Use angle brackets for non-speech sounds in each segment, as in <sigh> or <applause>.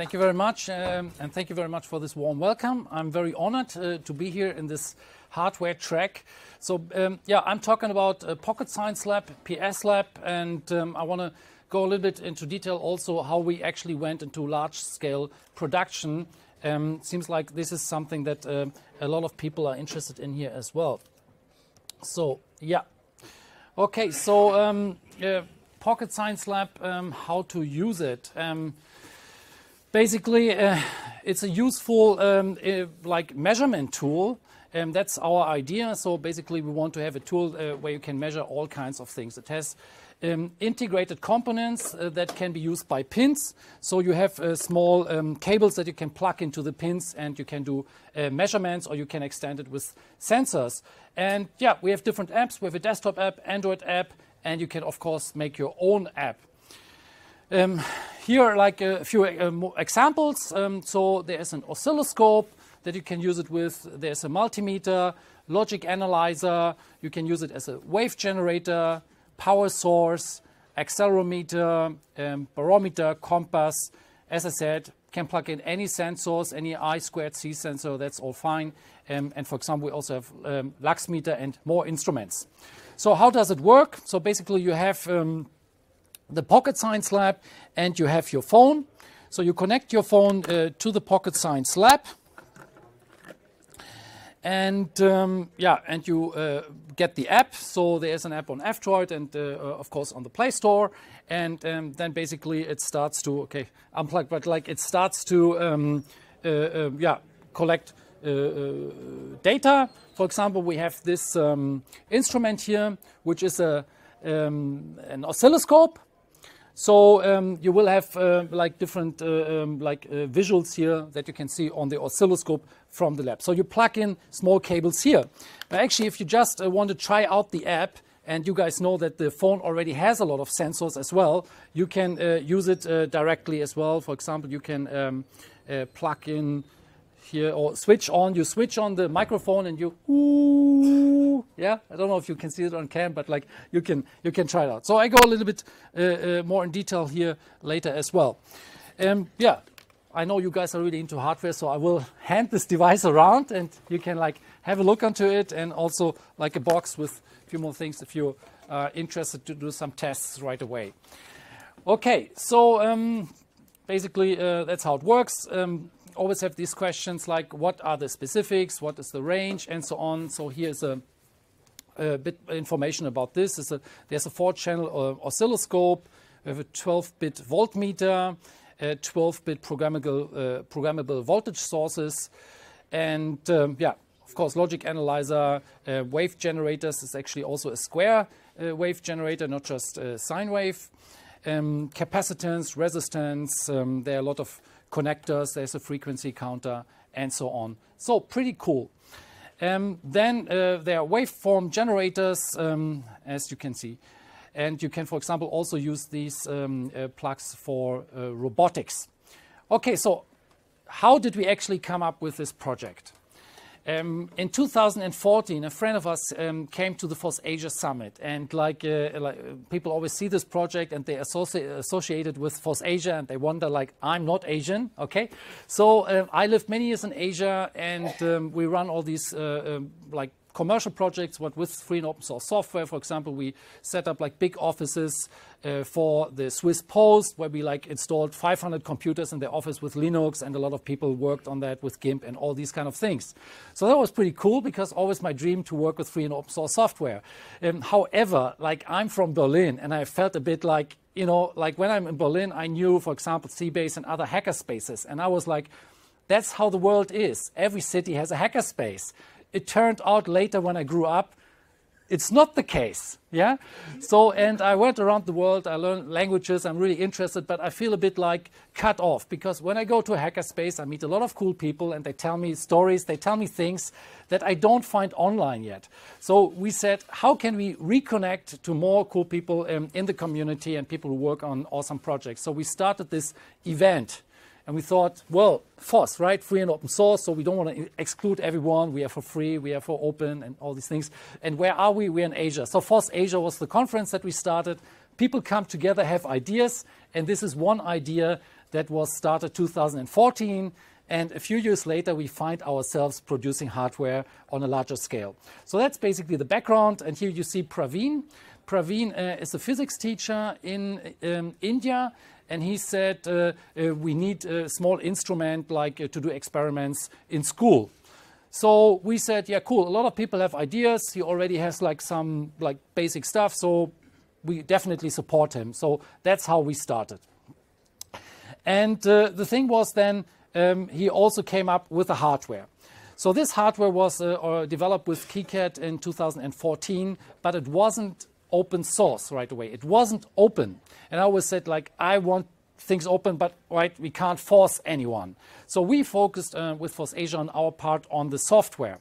Thank you very much, um, and thank you very much for this warm welcome. I'm very honored uh, to be here in this hardware track. So, um, yeah, I'm talking about uh, Pocket Science Lab, PS Lab, and um, I want to go a little bit into detail also how we actually went into large scale production. Um, seems like this is something that uh, a lot of people are interested in here as well. So, yeah. Okay, so um, Pocket Science Lab, how to use it basically, uh, it's a useful um, uh, like measurement tool. and um, that's our idea. So basically, we want to have a tool uh, where you can measure all kinds of things. It has um, integrated components uh, that can be used by pins. So you have uh, small um, cables that you can plug into the pins and you can do uh, measurements or you can extend it with sensors. And yeah, we have different apps. We have a desktop app, Android app, and you can, of course, make your own app. Um, here are like a few uh, examples. Um, so there is an oscilloscope that you can use it with. There's a multimeter, logic analyzer. You can use it as a wave generator, power source, accelerometer, um, barometer, compass. As I said, can plug in any sensors, any I squared C sensor, that's all fine. Um, and for example, we also have um, lux meter and more instruments. So how does it work? So basically you have um, the Pocket Science Lab, and you have your phone. So you connect your phone uh, to the Pocket Science Lab, and um, yeah, and you uh, get the app. So there's an app on F-Droid and uh, uh, of course on the Play Store, and um, then basically it starts to okay unplug, but like it starts to um, uh, uh, yeah collect data. For example, we have this um, instrument here, which is a um, an oscilloscope so um, you will have uh, like different uh, um, like uh, visuals here that you can see on the oscilloscope from the lab. So you plug in small cables here. actually, if you just uh, want to try out the app, and you guys know that the phone already has a lot of sensors as well, you can uh, use it uh, directly as well. For example, you can um, plug in here or switch on. You switch on the microphone and you ooh, yeah. I don't know if you can see it on cam, but like you can you can try it out. So I go a little bit uh, uh, more in detail here later as well. Um, yeah, I know you guys are really into hardware, so I will hand this device around and you can like have a look onto it and also like a box with a few more things if you're uh, interested to do some tests right away. Okay, so um, basically uh, that's how it works. Um, always have these questions like what are the specifics, what is the range, and so on. So here's a, a bit information about this. A, there's a four-channel uh, oscilloscope. We have a 12-bit voltmeter, 12-bit programmable, uh, programmable voltage sources, and um, yeah, of course, logic analyzer, uh, wave generators is actually also a square uh, wave generator, not just a sine wave. Um, capacitance, resistance, um, there are a lot of connectors, there's a frequency counter, and so on. So pretty cool. Um, then uh, there are waveform generators, um, as you can see. And you can, for example, also use these um, uh, plugs for uh, robotics. Okay, so how did we actually come up with this project? Um, in 2014, a friend of us um, came to the FOSS Asia Summit, and like, uh, like, people always see this project and they associate associated with FOSS Asia, and they wonder like, I'm not Asian, okay? So uh, I lived many years in Asia, and um, we run all these uh, um, like commercial projects, but with free and open source software. For example, we set up like big offices uh, for the Swiss Post, where we like installed 500 computers in the office with Linux, and a lot of people worked on that with GIMP and all these kind of things. So that was pretty cool because always my dream to work with free and open source software. Um, however, like I'm from Berlin, and I felt a bit like you know, like when I'm in Berlin, I knew, for example, CBase and other hacker spaces, and I was like. That's how the world is. Every city has a hackerspace it turned out later when I grew up, it's not the case. Yeah. So, and I went around the world. I learned languages. I'm really interested, but I feel a bit like cut off because when I go to a hackerspace, I meet a lot of cool people and they tell me stories. They tell me things that I don't find online yet. So we said, how can we reconnect to more cool people um, in the community and people who work on awesome projects? So we started this event and we thought, well, FOSS, right? Free and open source. So we don't want to exclude everyone. We are for free, we are for open, and all these things. And where are we? We're in Asia. So FOSS Asia was the conference that we started. People come together, have ideas. And this is one idea that was started 2014. And a few years later, we find ourselves producing hardware on a larger scale. So that's basically the background. And here you see Praveen. Praveen uh, is a physics teacher in um, India and he said, uh, uh, we need a small instrument like uh, to do experiments in school. So we said, yeah, cool. A lot of people have ideas. He already has like some like basic stuff. So we definitely support him. So that's how we started. And uh, the thing was then um, he also came up with the hardware. So this hardware was uh, uh, developed with KiCad in 2014, but it wasn't open source right away. It wasn't open. And I always said, like, I want things open, but right, we can't force anyone. So we focused uh, with Force Asia on our part on the software.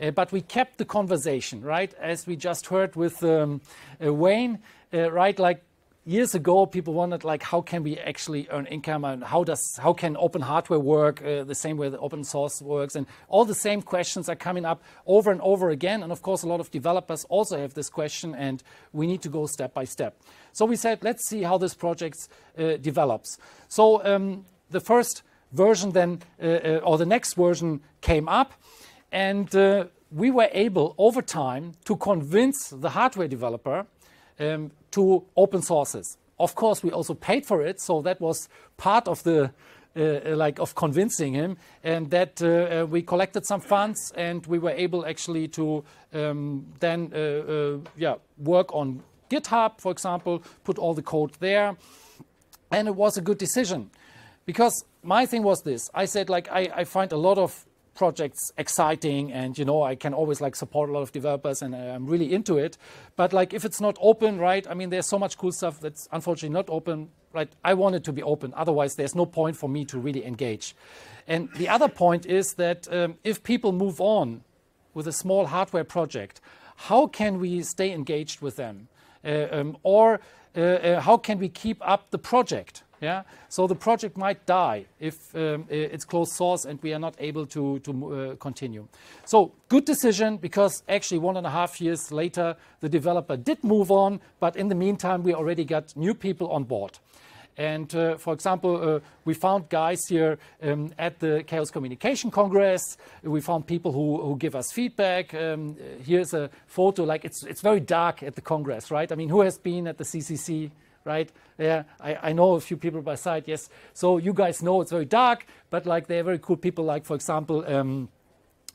Uh, but we kept the conversation, right? As we just heard with um, uh, Wayne, uh, right? Like years ago, people wondered like, how can we actually earn income and how does how can open hardware work uh, the same way that open source works? And all the same questions are coming up over and over again. And of course, a lot of developers also have this question, and we need to go step by step. So we said, let's see how this project uh, develops. So um, the first version then, uh, uh or the next version came up, and uh, we were able over time to convince the hardware developer um, to open sources. Of course, we also paid for it, so that was part of the uh, uh like of convincing him, and that uh, uh, we collected some funds and we were able actually to um, then uh, yeah work on GitHub, for example, put all the code there, and it was a good decision because my thing was this: I said like I, I find a lot of projects exciting and you know I can always like support a lot of developers and uh, I'm really into it. But like if it's not open, right? I mean, there's so much cool stuff that's unfortunately not open. Right? I want it to be open. Otherwise, there's no point for me to really engage. And the other point is that um, if people move on with a small hardware project, how can we stay engaged with them? Uh, um, or uh, uh, how can we keep up the project? Yeah. So the project might die if um, it's closed source and we are not able to, to uh, continue. So good decision because actually one and a half years later, the developer did move on. But in the meantime, we already got new people on board. And uh, for example, uh, we found guys here um, at the Chaos Communication Congress. We found people who, who give us feedback. Um, here's a photo, like it's, it's very dark at the Congress, right? I mean, who has been at the CCC? right? Yeah, I, I know a few people by sight, yes. So you guys know it's very dark, but like they're very cool people, like for example, um,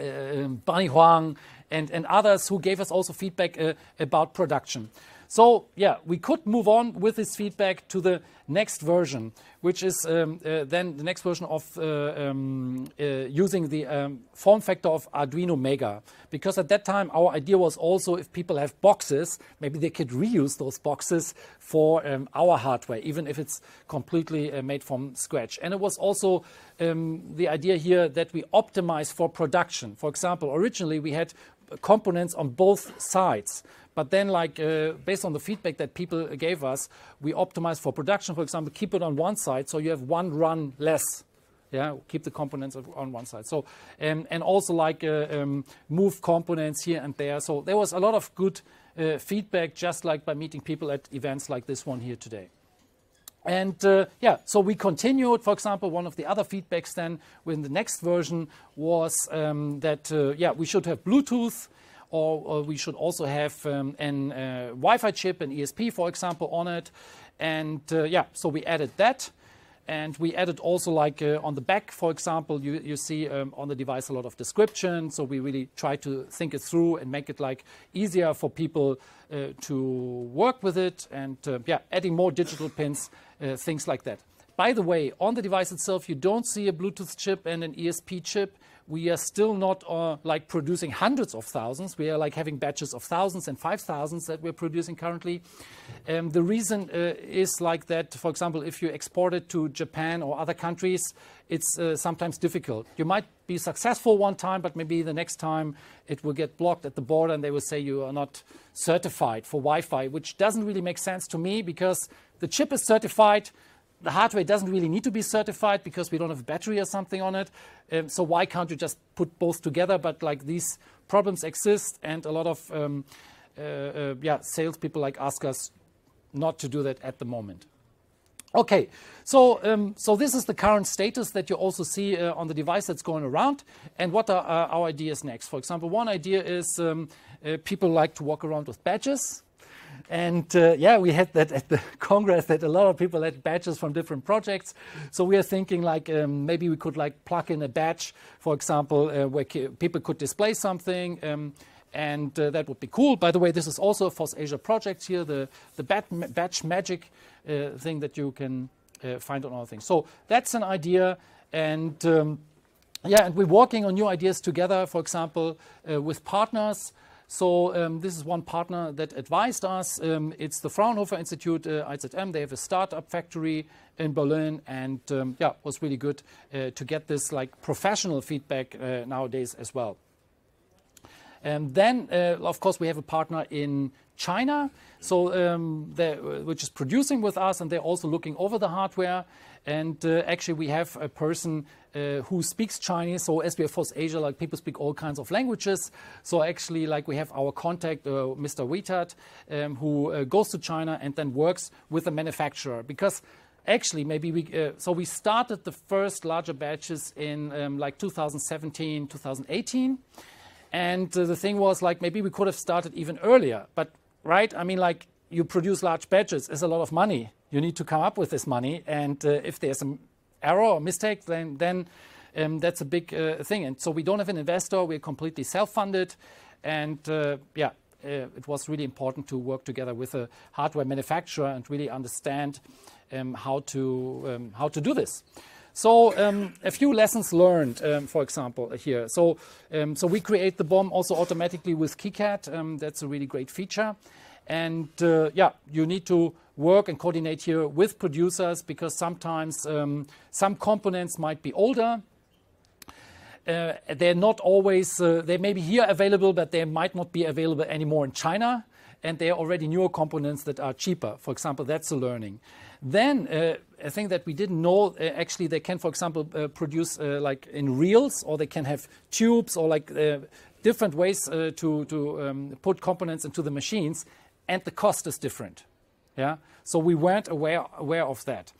uh, um, Barney Huang and, and others who gave us also feedback uh, about production. So yeah, we could move on with this feedback to the next version, which is um, uh, then the next version of uh, um, uh, using the um, form factor of Arduino Mega. Because at that time, our idea was also if people have boxes, maybe they could reuse those boxes for um, our hardware, even if it's completely uh, made from scratch. And it was also um, the idea here that we optimize for production. For example, originally we had components on both sides. But then, like uh, based on the feedback that people gave us, we optimized for production. For example, keep it on one side so you have one run less. Yeah, keep the components on one side. So um, and also like uh, um, move components here and there. So there was a lot of good uh, feedback, just like by meeting people at events like this one here today. And uh, yeah, so we continued. For example, one of the other feedbacks then within the next version was um, that uh, yeah we should have Bluetooth or, or uh, we should also have um, an uh, Wi-Fi chip, an ESP, for example, on it. And uh, yeah, so we added that. And we added also like uh, on the back, for example, you, you see um, on the device a lot of description. So we really try to think it through and make it like easier for people uh, to work with it. And uh, yeah, adding more digital pins, uh, things like that. By the way, on the device itself, you don't see a Bluetooth chip and an ESP chip we are still not uh, like producing hundreds of thousands. We are like having batches of thousands and five thousands that we're producing currently. Um, the reason uh, is like that, for example, if you export it to Japan or other countries, it's uh, sometimes difficult. You might be successful one time, but maybe the next time it will get blocked at the border and they will say you are not certified for Wi Fi, which doesn't really make sense to me because the chip is certified the hardware doesn't really need to be certified because we don't have a battery or something on it. Um, so why can't you just put both together? But like these problems exist, and a lot of um, uh, uh, yeah salespeople like ask us not to do that at the moment. Okay, so um, so this is the current status that you also see uh, on the device that's going around, and what are uh, our ideas next? For example, one idea is um, uh, people like to walk around with badges and uh, yeah, we had that at the <laughs> Congress that a lot of people had badges from different projects. So we are thinking like um, maybe we could like plug in a badge, for example, uh, where people could display something. Um, and uh, that would be cool. By the way, this is also a FOSS Asia project here, the, the bat, batch magic uh, thing that you can uh, find on all things. So that's an idea. And um, yeah, and we're working on new ideas together, for example, uh, with partners. So um, this is one partner that advised us. Um, it's the Fraunhofer Institute, uh, IZM. They have a startup factory in Berlin, and um, yeah, was really good uh, to get this like professional feedback uh, nowadays as well. And um, then, uh, of course, we have a partner in China, so um, uh, which is producing with us, and they're also looking over the hardware. And uh, actually, we have a person uh, who speaks Chinese. So as we are Force Asia, like people speak all kinds of languages. So actually, like we have our contact, uh, Mr. Wietert, um, who uh, goes to China and then works with the manufacturer because. Actually, maybe we uh, so we started the first larger batches in um, like 2017, 2018, and uh, the thing was like maybe we could have started even earlier. But right, I mean like you produce large batches is a lot of money you need to come up with this money. And uh, if there's an error or mistake, then, then um, that's a big uh, thing. And so we don't have an investor. We're completely self-funded. And uh, yeah, uh, it was really important to work together with a hardware manufacturer and really understand um, how, to, um, how to do this. So um, a few lessons learned, um, for example, here. So, um, so we create the bomb also automatically with KiCad. Um, that's a really great feature. And uh, yeah, you need to work and coordinate here with producers because sometimes um, some components might be older. Uh, they're not always, uh, they may be here available, but they might not be available anymore in China. And there are already newer components that are cheaper. For example, that's a learning. Then, uh, a thing that we didn't know, uh, actually, they can, for example, uh, produce uh, like in reels, or they can have tubes, or like different ways to, to um, put components into the machines. And the cost is different. Yeah. So we weren't aware aware of that.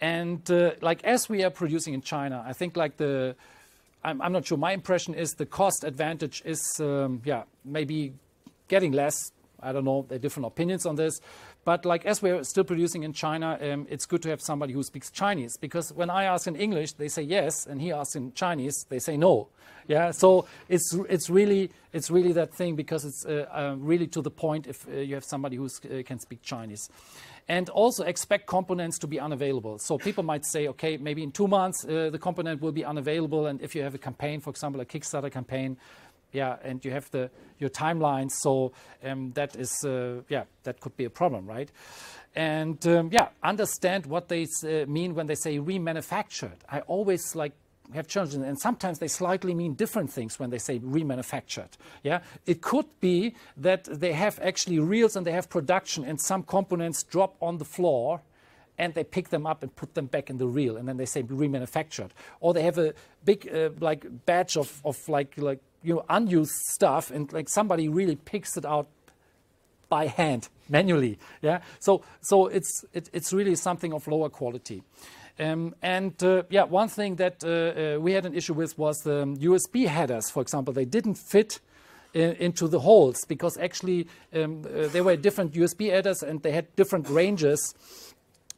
And uh, like as we are producing in China, I think like the I'm, I'm not sure. My impression is the cost advantage is um, yeah maybe getting less. I don't know. There are different opinions on this, but like as we're still producing in China, um, it's good to have somebody who speaks Chinese because when I ask in English, they say yes, and he asks in Chinese, they say no. Yeah, so it's it's really it's really that thing because it's uh, uh, really to the point if uh, you have somebody who uh, can speak Chinese. And also expect components to be unavailable. So people might say, okay, maybe in two months uh, the component will be unavailable, and if you have a campaign, for example, a Kickstarter campaign, yeah, and you have the your timelines, so um, that is uh, yeah, that could be a problem, right? And um, yeah, understand what they uh, mean when they say remanufactured. I always like have children, and sometimes they slightly mean different things when they say remanufactured. Yeah, it could be that they have actually reels and they have production, and some components drop on the floor, and they pick them up and put them back in the reel, and then they say remanufactured, or they have a big uh, like batch of of like like you know unused stuff and like somebody really picks it out by hand <laughs> manually yeah so so it's it, it's really something of lower quality um, and uh, yeah one thing that uh, uh, we had an issue with was the usb um, headers for example they didn't fit uh, into the holes because actually um, uh, there were different usb headers and they had different ranges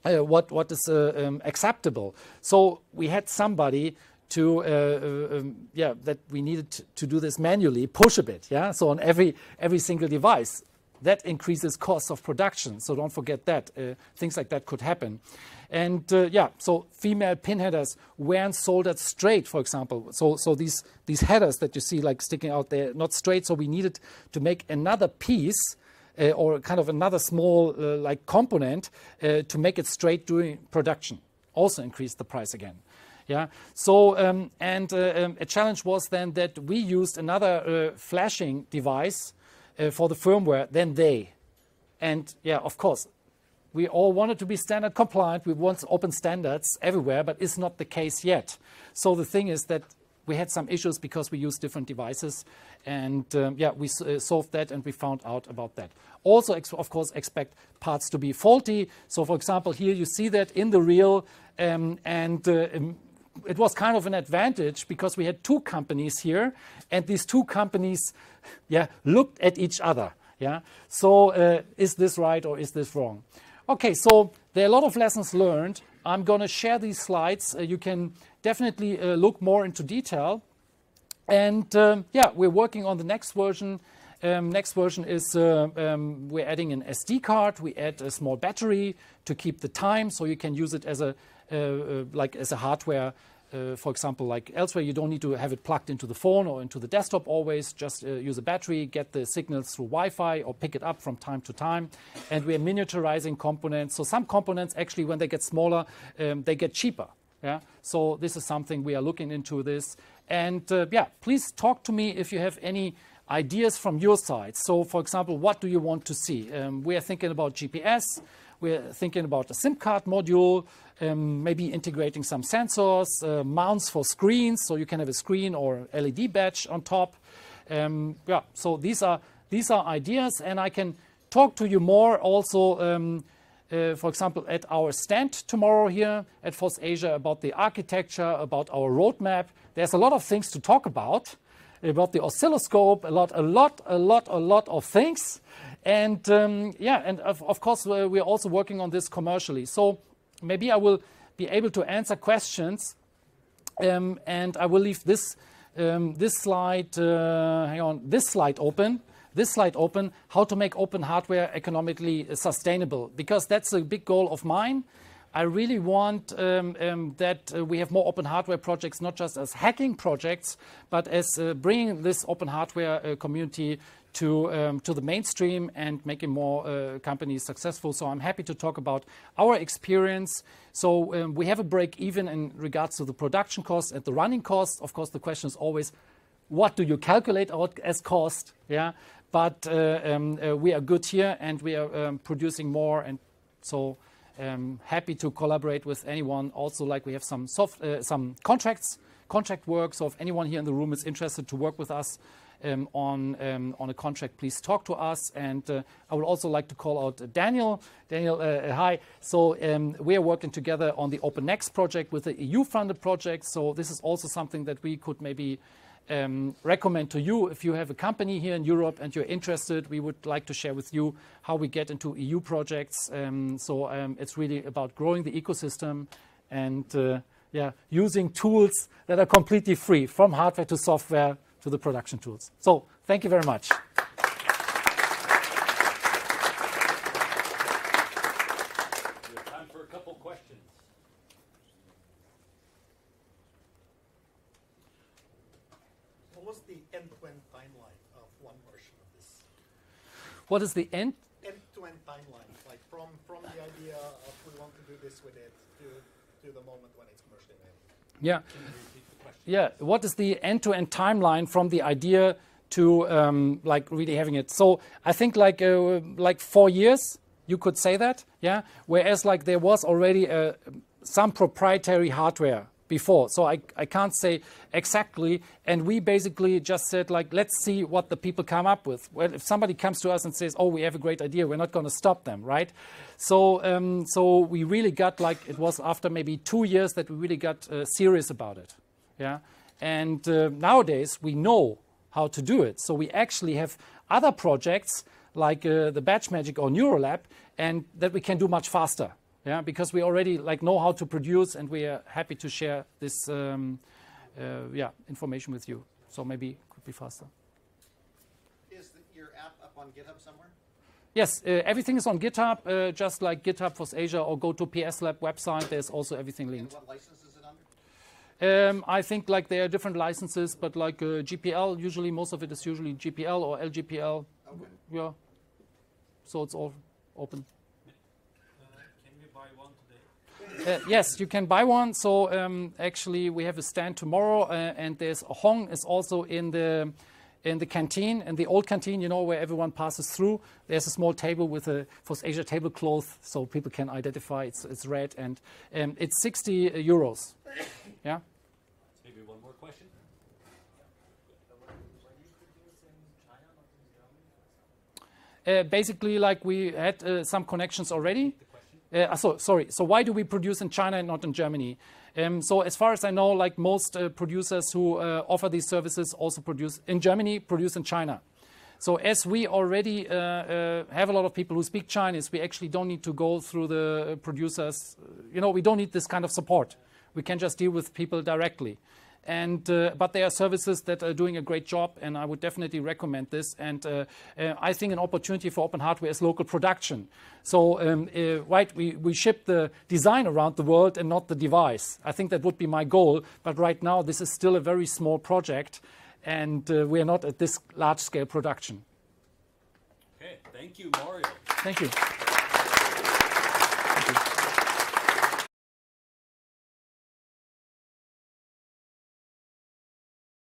uh, what what is um, acceptable so we had somebody to uh, uh, um, yeah that we needed to do this manually push a bit yeah so on every every single device that increases costs of production so don't forget that uh, things like that could happen and uh, yeah so female pin headers weren't soldered straight for example so so these these headers that you see like sticking out there not straight so we needed to make another piece uh, or kind of another small uh, like component to make it straight during production also increased the price again yeah. So um, and uh, um, a challenge was then that we used another uh, flashing device uh, for the firmware than they. And yeah, of course, we all wanted to be standard compliant. We want open standards everywhere, but it's not the case yet. So the thing is that we had some issues because we used different devices. And um, yeah, we uh, solved that and we found out about that. Also, of course, expect parts to be faulty. So, for example, here you see that in the real. Um, and uh, um, it was kind of an advantage because we had two companies here, and these two companies, yeah, looked at each other. Yeah. So uh, is this right or is this wrong? Okay. So there are a lot of lessons learned. I'm going to share these slides. Uh, you can definitely uh, look more into detail. And um, yeah, we're working on the next version. Um, next version is uh, um, we're adding an SD card. We add a small battery to keep the time, so you can use it as a uh, uh, like as a hardware uh, for example, like elsewhere, you don't need to have it plugged into the phone or into the desktop always. Just uh, use a battery, get the signals through Wi Fi, or pick it up from time to time. And we are miniaturizing components. So some components, actually, when they get smaller, um, they get cheaper. Yeah? So this is something we are looking into this. And uh, yeah, please talk to me if you have any ideas from your side. So, for example, what do you want to see? Um, we are thinking about GPS. We're thinking about a SIM card module um, maybe integrating some sensors, uh, mounts for screens, so you can have a screen or LED badge on top. Um, yeah, so these are these are ideas, and I can talk to you more also, um, uh, for example, at our stand tomorrow here at FOSS Asia about the architecture, about our roadmap. There's a lot of things to talk about, about the oscilloscope, a lot, a lot, a lot, a lot of things. And um, yeah, and of, of course, uh, we're also working on this commercially. So maybe I will be able to answer questions. Um, and I will leave this, um, this slide, uh, hang on, this slide open. This slide open, how to make open hardware economically uh, sustainable, because that's a big goal of mine. I really want um, um, that uh, we have more open hardware projects, not just as hacking projects, but as uh, bringing this open hardware uh, community to, um, to the mainstream and making more uh, companies successful. So I'm happy to talk about our experience. So um, we have a break even in regards to the production cost and the running cost. Of course, the question is always, what do you calculate out as cost? Yeah, but uh, um, uh, we are good here and we are um, producing more. And so um, happy to collaborate with anyone. Also, like we have some soft, uh, some contracts, contract work. So if anyone here in the room is interested to work with us, um, um, on a contract, please talk to us. And uh, I would also like to call out Daniel. Daniel, uh, uh, hi. So um, We are working together on the Next project with the EU-funded project. So This is also something that we could maybe recommend to you. If you have a company here in Europe and you're interested, we would like to share with you how we get into EU projects. So It's really about growing the ecosystem and, yeah, using tools that are completely free, from hardware to software, to the production tools. So thank you very much. What is the end? End-to-end timeline, like from, from the idea of we want to do this with it to, to the moment when it's commercially available. Yeah. Yeah. What is the end-to-end timeline from the idea to um, like really having it? So I think like uh, like four years, you could say that. Yeah. Whereas like there was already uh, some proprietary hardware before. So I, I can't say exactly. And we basically just said, like, let's see what the people come up with. Well, if somebody comes to us and says, oh, we have a great idea, we're not going to stop them, right? So, um, so we really got, like, it was after maybe two years that we really got uh, serious about it. Yeah. And uh, nowadays we know how to do it. So we actually have other projects like uh, the Batch Magic or NeuroLab, and that we can do much faster yeah, because we already like know how to produce, and we are happy to share this um, uh, yeah information with you. So maybe it could be faster. Is the, your app up on GitHub somewhere? Yes, uh, everything is on GitHub, uh, just like GitHub for Asia, or go to PS Lab website. There's also everything linked. And what license is it under? Um, I think like there are different licenses, but like uh, GPL, usually most of it is usually GPL or LGPL. Okay. Yeah. So it's all open. uh, yes, you can buy one. So um, actually, we have a stand tomorrow, uh, and there's Hong is also in the in the canteen, in the old canteen, you know, where everyone passes through. There's a small table with a First Asia tablecloth, so people can identify it's, it's red, and um, it's 60 euros. Yeah. Maybe one more question. Uh, basically, like we had uh, some connections already. Uh, ah, so, sorry. So why do we produce in China and not in Germany? Um, so as far as I know, like most uh, producers who uh, offer these services also produce in Germany, produce in China. So as we already uh, uh, have a lot of people who speak Chinese, we actually don't need to go through the producers. You know, we don't need this kind of support. We can just deal with people directly. And uh, but there are services that are doing a great job, and I would definitely recommend this. And uh, uh, I think an opportunity for open hardware is local production. So um, uh, right, we, we ship the design around the world and not the device. I think that would be my goal. But right now, this is still a very small project, and uh, we are not at this large scale production. Okay, thank you, Mario. Thank you.